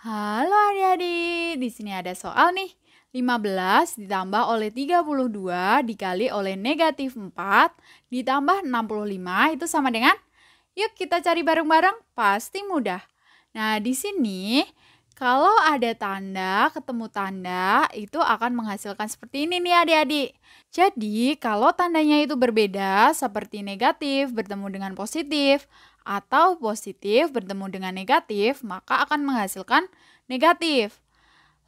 Halo adik-adik, di sini ada soal nih. 15 ditambah oleh 32 dikali oleh negatif 4 ditambah 65 itu sama dengan Yuk kita cari bareng-bareng, pasti mudah. Nah di sini kalau ada tanda, ketemu tanda, itu akan menghasilkan seperti ini nih adik-adik. Jadi, kalau tandanya itu berbeda, seperti negatif bertemu dengan positif, atau positif bertemu dengan negatif, maka akan menghasilkan negatif.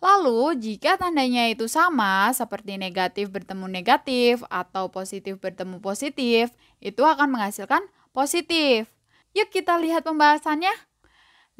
Lalu, jika tandanya itu sama, seperti negatif bertemu negatif atau positif bertemu positif, itu akan menghasilkan positif. Yuk kita lihat pembahasannya.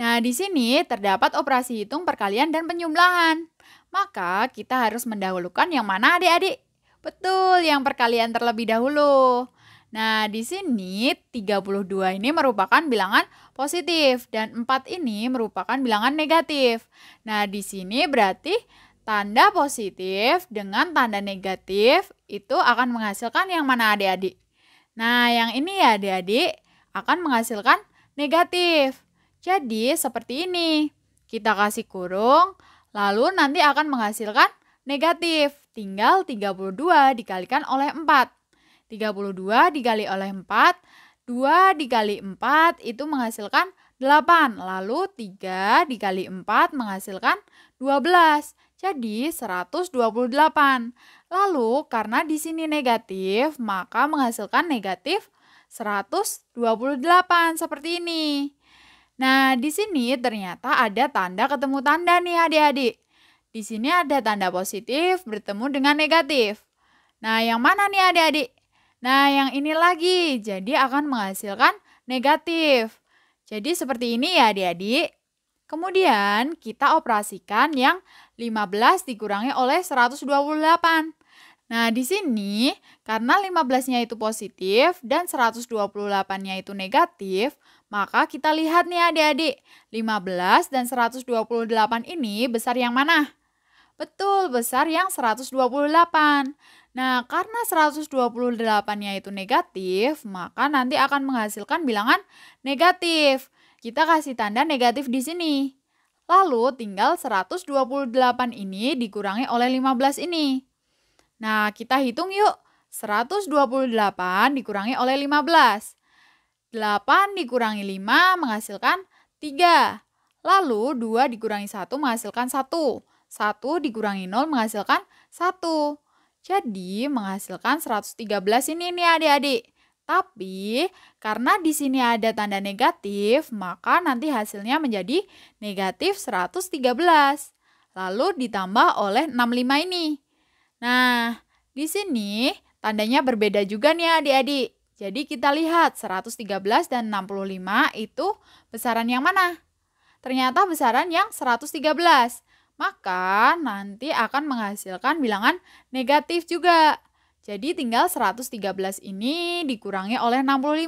Nah, di sini terdapat operasi hitung perkalian dan penjumlahan. Maka kita harus mendahulukan yang mana adik-adik? Betul, yang perkalian terlebih dahulu. Nah, di sini 32 ini merupakan bilangan positif dan 4 ini merupakan bilangan negatif. Nah, di sini berarti tanda positif dengan tanda negatif itu akan menghasilkan yang mana adik-adik? Nah, yang ini ya adik-adik akan menghasilkan negatif. Jadi seperti ini. Kita kasih kurung, lalu nanti akan menghasilkan negatif. Tinggal 32 dikalikan oleh 4. 32 dikali oleh 4, 2 dikali 4 itu menghasilkan 8. Lalu 3 dikali 4 menghasilkan 12. Jadi 128. Lalu karena di sini negatif, maka menghasilkan negatif 128 seperti ini. Nah, di sini ternyata ada tanda ketemu tanda nih adik-adik. Di sini ada tanda positif bertemu dengan negatif. Nah, yang mana nih adik-adik? Nah, yang ini lagi. Jadi akan menghasilkan negatif. Jadi seperti ini ya adik-adik. Kemudian kita operasikan yang 15 dikurangi oleh 128. Nah, di sini karena 15-nya itu positif dan 128-nya itu negatif, maka kita lihat nih adik-adik, 15 dan 128 ini besar yang mana? Betul, besar yang 128. Nah, karena 128-nya itu negatif, maka nanti akan menghasilkan bilangan negatif. Kita kasih tanda negatif di sini. Lalu tinggal 128 ini dikurangi oleh 15 ini. Nah, kita hitung yuk. 128 dikurangi oleh 15. 8 dikurangi 5 menghasilkan 3. Lalu 2 dikurangi 1 menghasilkan 1. 1 dikurangi 0 menghasilkan 1. Jadi menghasilkan 113 ini nih adik-adik. Tapi karena di sini ada tanda negatif, maka nanti hasilnya menjadi negatif 113. Lalu ditambah oleh 65 ini. Nah, di sini tandanya berbeda juga nih adik-adik. Jadi kita lihat 113 dan 65 itu besaran yang mana? Ternyata besaran yang 113. Maka nanti akan menghasilkan bilangan negatif juga. Jadi tinggal 113 ini dikurangi oleh 65.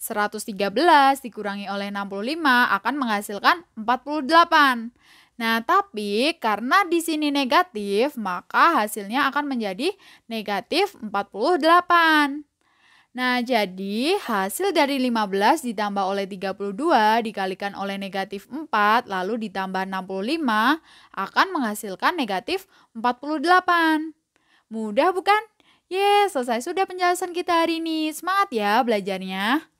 113 dikurangi oleh 65 akan menghasilkan 48. Nah, tapi karena di sini negatif, maka hasilnya akan menjadi negatif 48. Nah, jadi hasil dari 15 ditambah oleh 32 dikalikan oleh negatif 4 lalu ditambah 65 akan menghasilkan negatif 48. Mudah bukan? Yes, selesai sudah penjelasan kita hari ini. Semangat ya belajarnya.